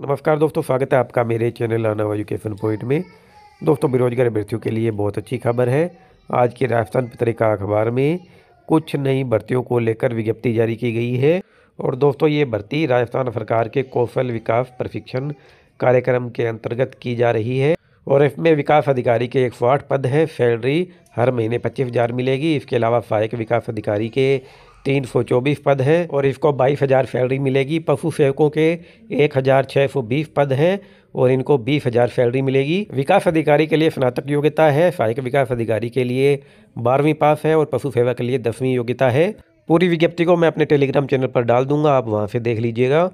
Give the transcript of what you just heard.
नमस्कार दोस्तों स्वागत है आपका मेरे चैनल अनव एजुकेशन पॉइंट में दोस्तों बेरोजगार अभ्यर्थियों के लिए बहुत अच्छी खबर है आज के राजस्थान पत्रिका अखबार में कुछ नई भर्तियों को लेकर विज्ञप्ति जारी की गई है और दोस्तों ये भर्ती राजस्थान सरकार के कौशल विकास प्रशिक्षण कार्यक्रम के अंतर्गत की जा रही है और इसमें विकास अधिकारी के एक सौ आठ पद हैं सैलरी हर महीने पच्चीस हज़ार मिलेगी इसके अलावा सहायक विकास अधिकारी के तीन सौ चौबीस पद हैं और इसको बाईस हज़ार सैलरी मिलेगी पशु सेवकों के एक हज़ार छः सौ बीस पद हैं और इनको बीस हज़ार सैलरी मिलेगी विकास अधिकारी के लिए स्नातक योग्यता है सहायक विकास अधिकारी के लिए बारहवीं पास है और पशु सेवा के लिए दसवीं योग्यता है पूरी विज्ञप्ति को मैं अपने टेलीग्राम चैनल पर डाल दूंगा आप वहाँ से देख लीजिएगा